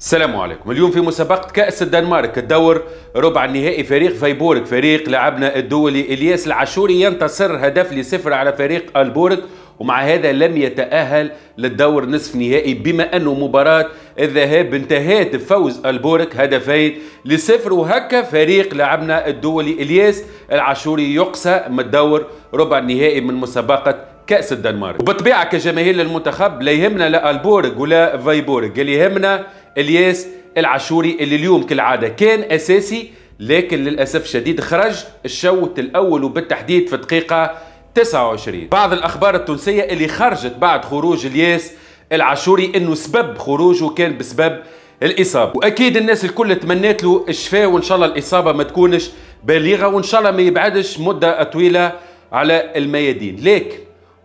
السلام عليكم اليوم في مسابقة كأس الدنمارك الدور ربع النهائي فريق فيبورغ فريق لعبنا الدولي الياس العاشوري ينتصر هدف لصفر على فريق البورغ ومع هذا لم يتأهل للدور نصف نهائي بما أنه مباراة الذهاب انتهت بفوز البورك هدفين لصفر وهكا فريق لعبنا الدولي الياس العاشوري يقصى من الدور ربع النهائي من مسابقة كأس الدنمارك وبالطبيعة كجماهير المنتخب لا يهمنا لا البورغ ولا فيبورغ اللي يهمنا الياس العاشوري اللي اليوم كالعاده كان اساسي لكن للاسف الشديد خرج الشوط الاول وبالتحديد في الدقيقه 29 بعض الاخبار التونسيه اللي خرجت بعد خروج الياس العاشوري انه سبب خروجه كان بسبب الاصابه واكيد الناس الكل تمنيت له الشفاء وان شاء الله الاصابه ما تكونش بليغه وان شاء الله ما يبعدش مده طويله على الميادين لكن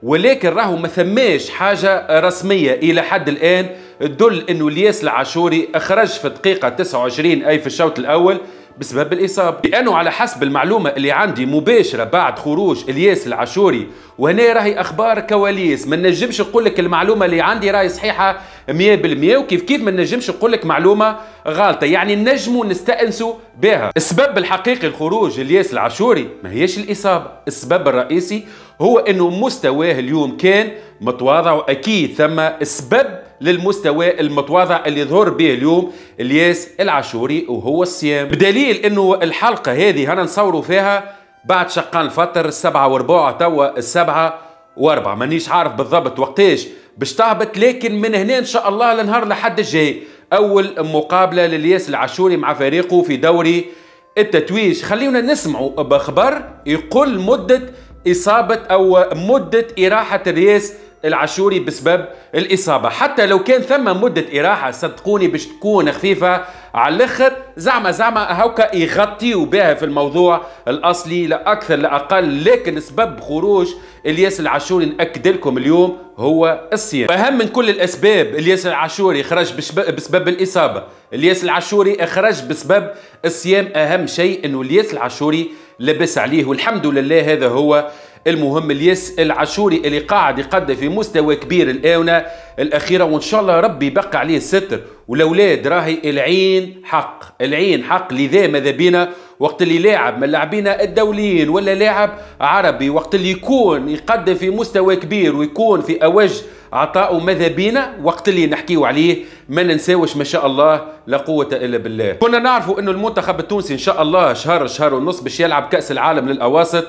ولكن راهو ما ثماش حاجه رسميه الى حد الان تدل انه الياس العاشوري اخرج في الدقيقة 29 اي في الشوط الاول بسبب الإصابة لأنه على حسب المعلومة اللي عندي مباشرة بعد خروج الياس العاشوري وهنا راهي أخبار كواليس ما نجمش نقول لك المعلومة اللي عندي راهي صحيحة 100% وكيف كيف ما نجمش نقول لك معلومة غالطة يعني نجموا نستأنسوا بها السبب الحقيقي لخروج الياس العاشوري ما هيش الإصابة السبب الرئيسي هو أنه مستواه اليوم كان متواضع وأكيد ثم سبب للمستوى المتواضع اللي ظهر به اليوم الياس العاشوري وهو الصيام بدليل انه الحلقه هذه هنا نصوروا فيها بعد شقان الفطر السبعة وربع توا السبعة واربعة مانيش عارف بالضبط وقتاش باش تهبط لكن من هنا ان شاء الله لنهار لحد الجاي اول مقابله للياس العاشوري مع فريقه في دوري التتويج خليونا نسمعوا بخبر يقول مده اصابه او مده اراحه الياس العاشوري بسبب الاصابه حتى لو كان ثم مده اراحه صدقوني باش تكون خفيفه على الاخر زعما زعما هاوكا يغطيو بها في الموضوع الاصلي لا اكثر لا اقل لكن سبب خروج الياس العاشوري ناكد لكم اليوم هو الصيام اهم من كل الاسباب الياس العاشوري خرج بسبب الاصابه الياس العاشوري خرج بسبب الصيام اهم شيء انه الياس العاشوري لبس عليه والحمد لله هذا هو المهم الياس العاشوري اللي قاعد يقدم في مستوى كبير الاونه الاخيره وان شاء الله ربي يبقى عليه الستر والاولاد راهي العين حق العين حق لذا ماذا بينا وقت اللي لاعب من لاعبينا الدوليين ولا لاعب عربي وقت اللي يكون يقدم في مستوى كبير ويكون في اوج عطاء ماذا بينا وقت اللي نحكيو عليه ما ننساوش ما شاء الله لا قوة إلا بالله كنا نعرفوا أنه المنتخب التونسي إن شاء الله شهر شهر ونص باش يلعب كأس العالم للأواسط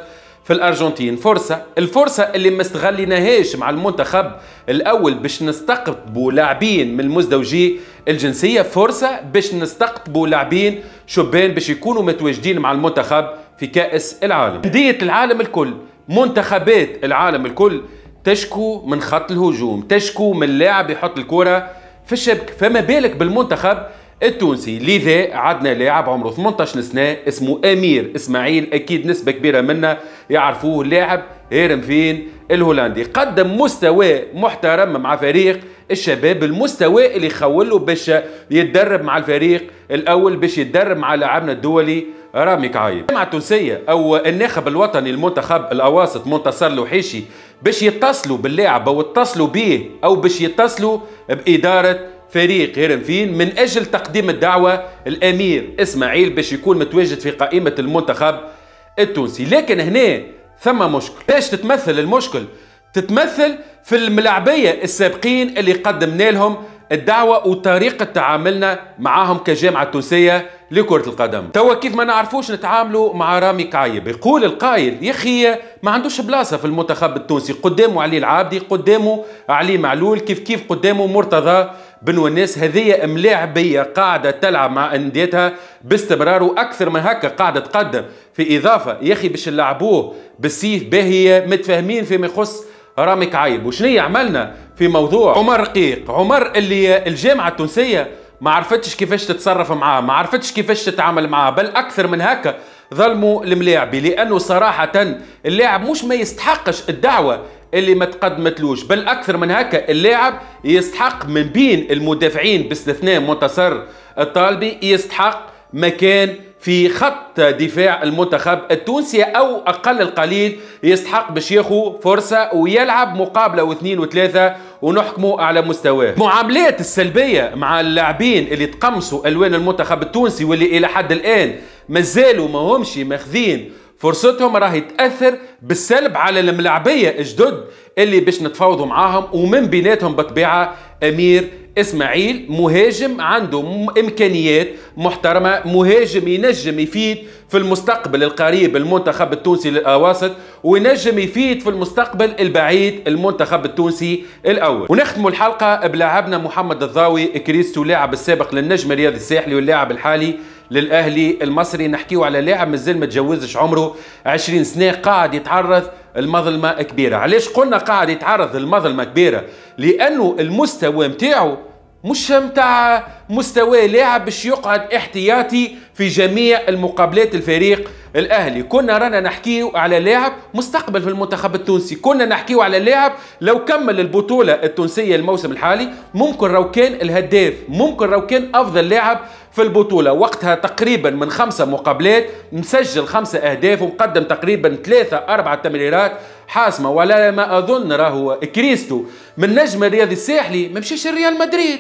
في الارجنتين فرصه الفرصه اللي ما استغليناهاش مع المنتخب الاول باش نستقطبوا لاعبين من المزدوجي الجنسيه فرصه باش نستقطبوا لاعبين شبان باش يكونوا متواجدين مع المنتخب في كاس العالم انديه العالم الكل منتخبات العالم الكل تشكو من خط الهجوم تشكو من لاعب يحط الكره في الشبك فما بالك بالمنتخب التونسي لذا عدنا عندنا لاعب عمره 18 سنه اسمه امير اسماعيل اكيد نسبه كبيره منا يعرفوه لاعب هيرم فين الهولندي قدم مستوى محترم مع فريق الشباب المستوى اللي خوله باش يتدرب مع الفريق الاول باش يتدرب مع لاعبنا الدولي رامي كعايب الجامعة التونسية أو الناخب الوطني المنتخب الأواسط منتصر لوحيشي باش يتصلوا باللاعب أو يتصلوا به أو باش يتصلوا بإدارة فريق هيرنفين من أجل تقديم الدعوة الأمير إسماعيل باش يكون متواجد في قائمة المنتخب التونسي لكن هنا ثم مشكل باش تتمثل المشكل تتمثل في الملاعبية السابقين اللي قدمنا لهم الدعوة وطريقة تعاملنا معاهم كجامعة تونسية لكرة القدم توا كيف ما نعرفوش نتعاملوا مع رامي كعيب يقول القائل يا أخي ما عندوش بلاصة في المنتخب التونسي قدامه علي العابدي قدامه علي معلول كيف كيف قدامه مرتضى بن وناس هذيا ملاعبية قاعدة تلعب مع أنديتها باستمرار وأكثر من هكا قاعدة تقدم في إضافة يا أخي باش نلعبوه بالسيف باهي متفاهمين فيما يخص رامي كعيب وشنو عملنا في موضوع عمر رقيق عمر اللي الجامعة التونسية ما عرفتش كيفاش تتصرف معاه ما عرفتش كيفاش تتعامل معاه بل أكثر من هكا ظلموا الملاعبي لأنه صراحة اللاعب مش ما يستحقش الدعوة اللي ما تقدمتلوش بل اكثر من هكا اللاعب يستحق من بين المدافعين باستثناء منتصر الطالبي يستحق مكان في خط دفاع المنتخب التونسي او اقل القليل يستحق باش فرصه ويلعب مقابله واثنين وثلاثه ونحكموا على مستواه معاملات السلبيه مع اللاعبين اللي تقمصوا الوان المنتخب التونسي واللي الى حد الان مازالوا ما همش ماخذين فرصتهم راح تاثر بالسلب على الملاعبيه الجدد اللي باش نتفاوضوا معاهم ومن بيناتهم بطبيعه امير اسماعيل مهاجم عنده امكانيات محترمه مهاجم ينجم يفيد في المستقبل القريب المنتخب التونسي للاواسط وينجم يفيد في المستقبل البعيد المنتخب التونسي الاول ونختم الحلقه بلاعبنا محمد الضاوي كريستو لاعب السابق للنجم الرياضي الساحلي واللاعب الحالي للاهلي المصري نحكيو على لاعب مازال ما تجوزش عمره 20 سنه قاعد يتعرض لمظلمه كبيره علاش قلنا قاعد يتعرض لمظلمه كبيره لانه المستوى نتاعو مش متاع مستوى لاعب باش يقعد احتياطي في جميع المقابلات الفريق الاهلي كنا رانا نحكيو على لاعب مستقبل في المنتخب التونسي كنا نحكيو على لاعب لو كمل البطوله التونسيه الموسم الحالي ممكن لو كان الهداف ممكن لو كان افضل لاعب في البطولة وقتها تقريبا من خمسة مقابلات مسجل خمسة أهداف ومقدم تقريبا ثلاثة أربعة تمريرات حاسمة ولا ما أظن راهو كريستو من نجم الرياضي الساحلي ما مشاش الريال مدريد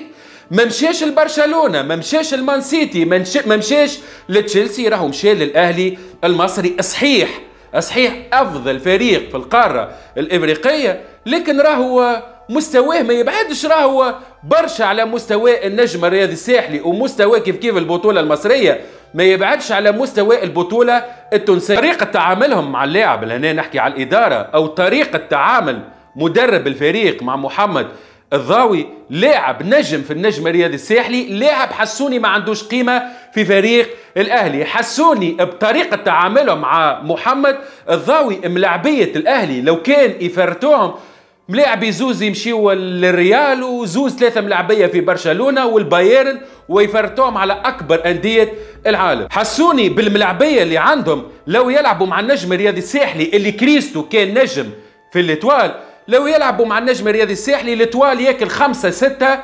ما مشاش لبرشلونه ما مشاش لمان سيتي ما مشاش لتشيلسي راهو مشى للاهلي المصري صحيح صحيح افضل فريق في القاره الافريقيه لكن راهو مستواه ما يبعدش راهو برشا على مستوى النجم الرياضي الساحلي ومستوى كيف كيف البطوله المصريه ما يبعدش على مستوى البطوله التونسيه طريقه تعاملهم مع اللاعب هنا نحكي على الاداره او طريقه تعامل مدرب الفريق مع محمد الضاوي لاعب نجم في النجم الرياضي الساحلي لاعب حسوني ما عندوش قيمه في فريق الاهلي حسوني بطريقه تعاملهم مع محمد الضاوي ملعبيه الاهلي لو كان يفرتوهم ملاعبي زوز يمشيو للريال وزوز ثلاثه ملاعبيه في برشلونه والبايرن ويفرتوهم على اكبر انديه العالم حسوني بالملاعبيه اللي عندهم لو يلعبوا مع النجم الرياضي الساحلي اللي كريستو كان نجم في الاتوال لو يلعبوا مع النجم الرياضي الساحلي الاتوال ياكل خمسة ستة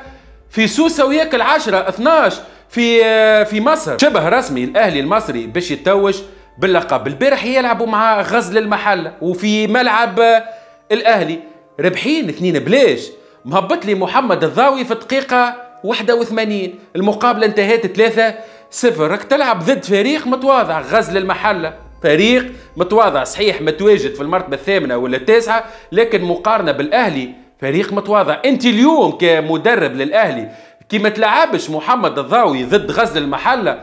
في سوسة وياكل عشرة 12 في آه، في مصر شبه رسمي الاهلي المصري باش يتوج باللقب البارح يلعبوا مع غزل المحله وفي ملعب آه، الاهلي ربحين اثنين بلاش مهبط لي محمد الضاوي في الدقيقة 81 المقابلة انتهت 3 صفر راك تلعب ضد فريق متواضع غزل المحلة فريق متواضع صحيح متواجد في المرتبة الثامنة ولا التاسعة لكن مقارنة بالأهلي فريق متواضع انت اليوم كمدرب للأهلي كي ما تلعبش محمد الضاوي ضد غزل المحلة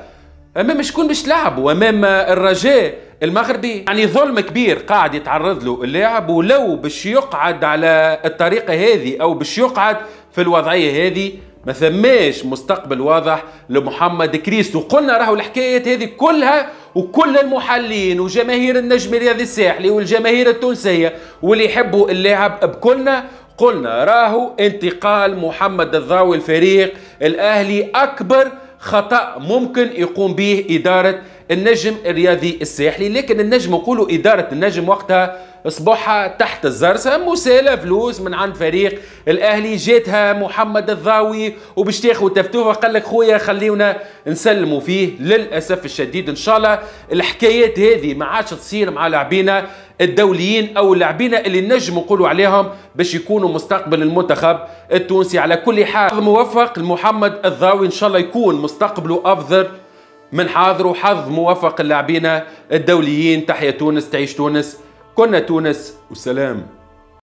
امام شكون باش تلعبوا امام الرجاء المغربي يعني ظلم كبير قاعد يتعرض له اللاعب ولو باش يقعد على الطريقه هذه او باش يقعد في الوضعيه هذه ما ثماش مستقبل واضح لمحمد كريستو قلنا راهو الحكايات هذه كلها وكل المحللين وجماهير النجم الرياضي الساحلي والجماهير التونسيه واللي يحبوا اللاعب بكلنا قلنا راهو انتقال محمد الضاوي الفريق الاهلي اكبر خطا ممكن يقوم به اداره النجم الرياضي الساحلي لكن النجم نقولوا إدارة النجم وقتها اصبحها تحت الزرسة مسالة فلوس من عند فريق الاهلي جاتها محمد الضاوي وباش تاخذ تفتوفه قال لك خويا خليونا نسلموا فيه للاسف الشديد ان شاء الله الحكايات هذه ما عادش تصير مع لاعبينا الدوليين او اللاعبين اللي نجم نقولوا عليهم باش يكونوا مستقبل المنتخب التونسي على كل حال موفق لمحمد الضاوي ان شاء الله يكون مستقبله افضل من حاضر وحظ موفق اللاعبين الدوليين تحيا تونس تعيش تونس كنا تونس وسلام